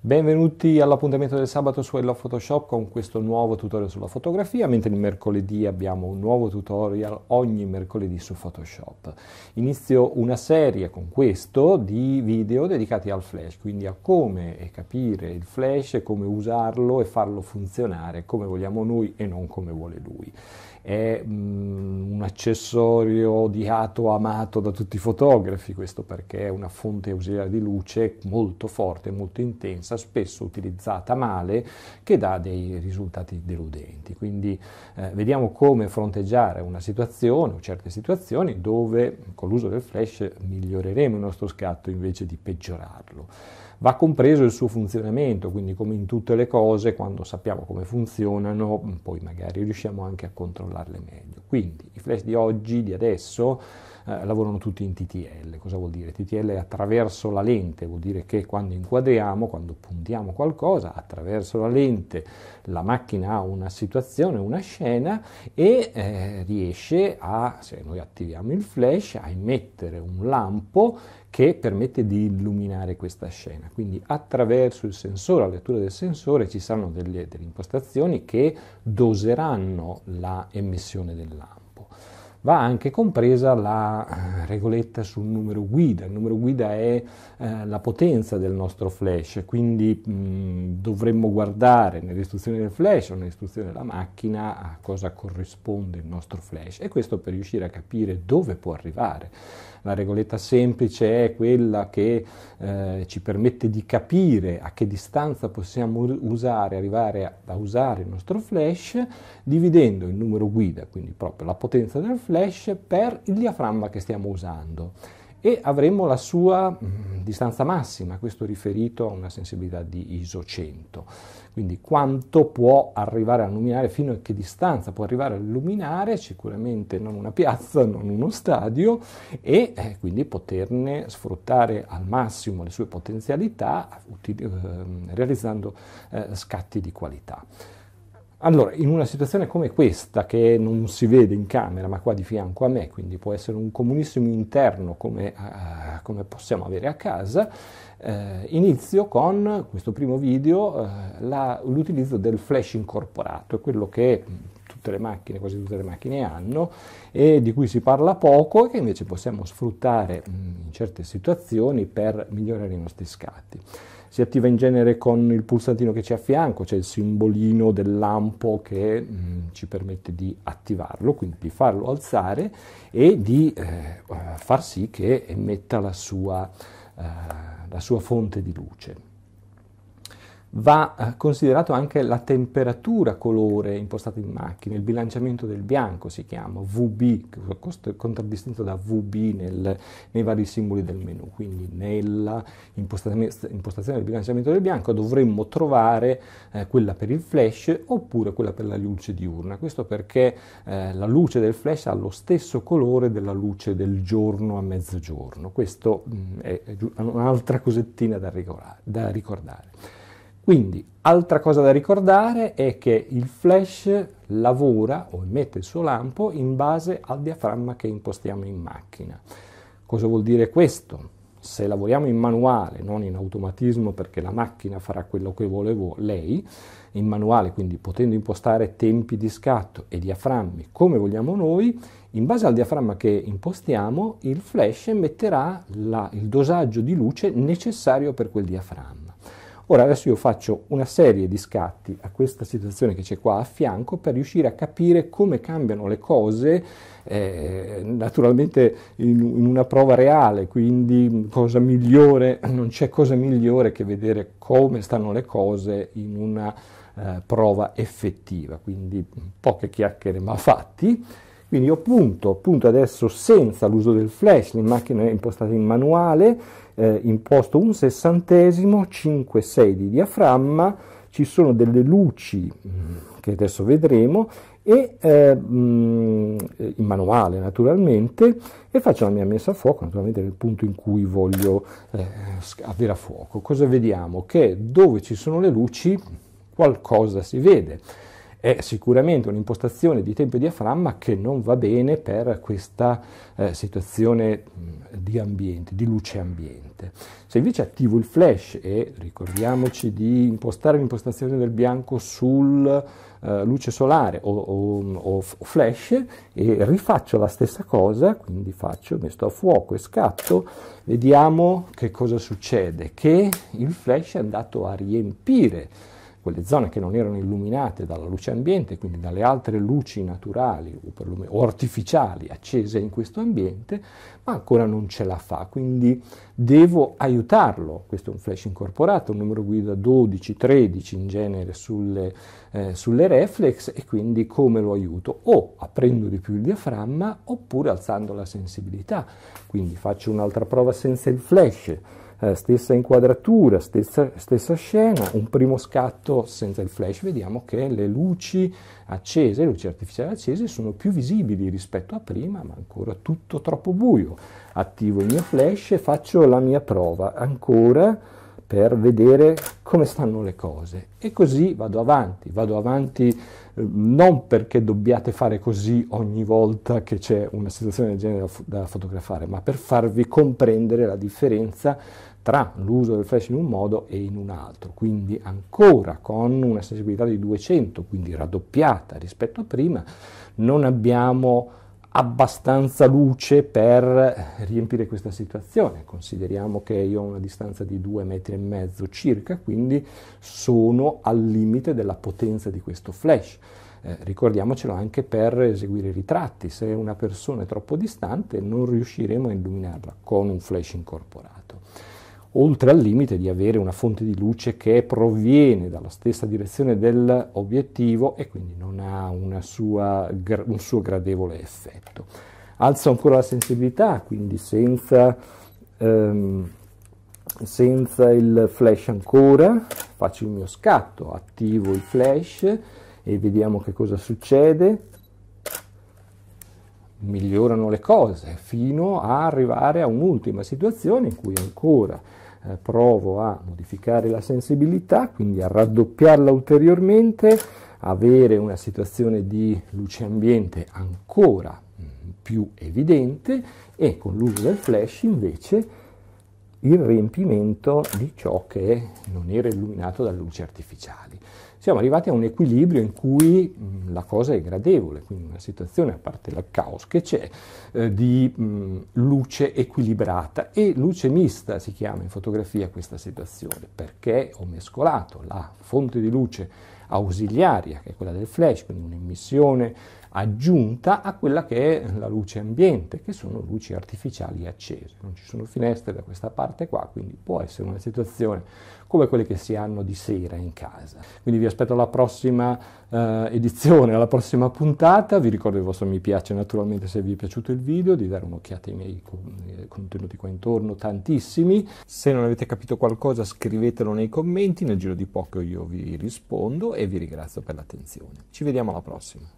Benvenuti all'appuntamento del sabato su Hello Photoshop con questo nuovo tutorial sulla fotografia, mentre il mercoledì abbiamo un nuovo tutorial ogni mercoledì su Photoshop. Inizio una serie con questo di video dedicati al flash, quindi a come capire il flash, come usarlo e farlo funzionare come vogliamo noi e non come vuole lui è mh, mm, un accessorio odiato, amato da tutti i fotografi, questo perché è una fonte ausiliare di luce molto forte, molto intensa, spesso utilizzata male, che dà dei risultati deludenti. Quindi eh, vediamo come fronteggiare una situazione o certe situazioni dove con l'uso del flash miglioreremo il nostro scatto invece di peggiorarlo va compreso il suo funzionamento, quindi come in tutte le cose, quando sappiamo come funzionano, poi magari riusciamo anche a controllarle meglio. Quindi i flash di oggi, di adesso, eh, lavorano tutti in TTL. Cosa vuol dire? TTL è attraverso la lente, vuol dire che quando inquadriamo, quando puntiamo qualcosa, attraverso la lente la macchina ha una situazione, una scena e eh, riesce a, se noi attiviamo il flash, a emettere un lampo che permette di illuminare questa scena. Quindi attraverso il sensore, la lettura del sensore, ci saranno delle, delle impostazioni che doseranno la emissione del lampo va anche compresa la eh, regoletta sul numero guida. Il numero guida è eh, la potenza del nostro flash, quindi mh, mm, dovremmo guardare nelle istruzioni del flash o nell'istruzione della macchina a cosa corrisponde il nostro flash e questo per riuscire a capire dove può arrivare. La regoletta semplice è quella che eh, ci permette di capire a che distanza possiamo usare, arrivare a, a usare il nostro flash dividendo il numero guida, quindi proprio la potenza del flash flash per il diaframma che stiamo usando e avremo la sua mm, distanza massima, questo riferito a una sensibilità di ISO 100. Quindi quanto può arrivare a illuminare, fino a che distanza può arrivare a illuminare, sicuramente non una piazza, non uno stadio, e eh, quindi poterne sfruttare al massimo le sue potenzialità utili- eh, realizzando eh, scatti di qualità. Allora, in una situazione come questa, che non si vede in camera, ma qua di fianco a me, quindi può essere un comunissimo interno come, uh, come possiamo avere a casa, uh, inizio con questo primo video uh, la, l'utilizzo del flash incorporato, quello che tutte le macchine, quasi tutte le macchine hanno e di cui si parla poco e che invece possiamo sfruttare mm, in certe situazioni per migliorare i nostri scatti. Si attiva in genere con il pulsantino che c'è a fianco, c'è cioè il simbolino del lampo che mh, mm, ci permette di attivarlo, quindi di farlo alzare e di eh, far sì che emetta la sua, eh, la sua fonte di luce. Va eh, considerato anche la temperatura colore impostata in macchina, il bilanciamento del bianco si chiama VB, contraddistinto da VB nel, nei vari simboli del menu. Quindi nella impostazione del bilanciamento del bianco dovremmo trovare eh, quella per il flash oppure quella per la luce diurna. Questo perché eh, la luce del flash ha lo stesso colore della luce del giorno a mezzogiorno. Questo mh, mm, è, è un'altra cosettina da, da ricordare. Quindi, altra cosa da ricordare è che il flash lavora o emette il suo lampo in base al diaframma che impostiamo in macchina. Cosa vuol dire questo? Se lavoriamo in manuale, non in automatismo perché la macchina farà quello che volevo lei, in manuale, quindi potendo impostare tempi di scatto e diaframmi come vogliamo noi, in base al diaframma che impostiamo il flash emetterà la, il dosaggio di luce necessario per quel diaframma. Ora adesso io faccio una serie di scatti a questa situazione che c'è qua a fianco per riuscire a capire come cambiano le cose eh, naturalmente in, in, una prova reale, quindi cosa migliore, non c'è cosa migliore che vedere come stanno le cose in una eh, prova effettiva, quindi poche chiacchiere ma fatti. Quindi io punto, punto adesso senza l'uso del flash, la macchina è impostata in manuale, eh, imposto un sessantesimo, 5-6 di diaframma, ci sono delle luci mm, che adesso vedremo e eh, mm, in manuale naturalmente e faccio la mia messa a fuoco naturalmente nel punto in cui voglio eh, avere a fuoco cosa vediamo che dove ci sono le luci qualcosa si vede è sicuramente un'impostazione di tempo e diaframma che non va bene per questa eh, situazione mm, di ambiente, di luce ambiente. Se invece attivo il flash e ricordiamoci di impostare l'impostazione del bianco sul eh, luce solare o, o, o, flash e rifaccio la stessa cosa, quindi faccio, metto a fuoco e scatto, vediamo che cosa succede, che il flash è andato a riempire quelle zone che non erano illuminate dalla luce ambiente, quindi dalle altre luci naturali o, o artificiali accese in questo ambiente, ma ancora non ce la fa, quindi devo aiutarlo. Questo è un flash incorporato, un numero guida 12-13 in genere sulle, eh, sulle reflex e quindi come lo aiuto? O aprendo di più il diaframma oppure alzando la sensibilità. Quindi faccio un'altra prova senza il flash eh, stessa inquadratura, stessa, stessa, scena, un primo scatto senza il flash, vediamo che le luci accese, le luci artificiali accese sono più visibili rispetto a prima, ma ancora tutto troppo buio. Attivo il mio flash e faccio la mia prova, ancora per vedere come stanno le cose. E così vado avanti, vado avanti eh, non perché dobbiate fare così ogni volta che c'è una situazione del genere da, da fotografare, ma per farvi comprendere la differenza tra l'uso del flash in un modo e in un altro, quindi ancora con una sensibilità di 200, quindi raddoppiata rispetto a prima, non abbiamo abbastanza luce per riempire questa situazione. Consideriamo che io ho una distanza di due metri e mezzo circa, quindi sono al limite della potenza di questo flash. Eh, ricordiamocelo anche per eseguire ritratti, se una persona è troppo distante non riusciremo a illuminarla con un flash incorporato oltre al limite di avere una fonte di luce che proviene dalla stessa direzione dell'obiettivo e quindi non ha sua, un suo gradevole effetto. Alza ancora la sensibilità, quindi senza, ehm, senza il flash ancora, faccio il mio scatto, attivo il flash e vediamo che cosa succede migliorano le cose fino a arrivare a un'ultima situazione in cui ancora eh, provo a modificare la sensibilità, quindi a raddoppiarla ulteriormente, avere una situazione di luce ambiente ancora mm, più evidente e con l'uso del flash invece il riempimento di ciò che non era illuminato da luci artificiali. Siamo arrivati a un equilibrio in cui mm, la cosa è gradevole, quindi una situazione, a parte il caos che c'è, eh, di mh, mm, luce equilibrata e luce mista si chiama in fotografia questa situazione, perché ho mescolato la fonte di luce ausiliaria, che è quella del flash, quindi un'emissione aggiunta a quella che è la luce ambiente, che sono luci artificiali accese. Non ci sono finestre da questa parte qua, quindi può essere una situazione come quelle che si hanno di sera in casa. Quindi vi aspetto alla prossima eh, edizione, alla prossima puntata. Vi ricordo il vostro mi piace naturalmente se vi è piaciuto il video, di dare un'occhiata ai miei eh, contenuti qua intorno, tantissimi. Se non avete capito qualcosa scrivetelo nei commenti, nel giro di poco io vi rispondo e vi ringrazio per l'attenzione. Ci vediamo alla prossima.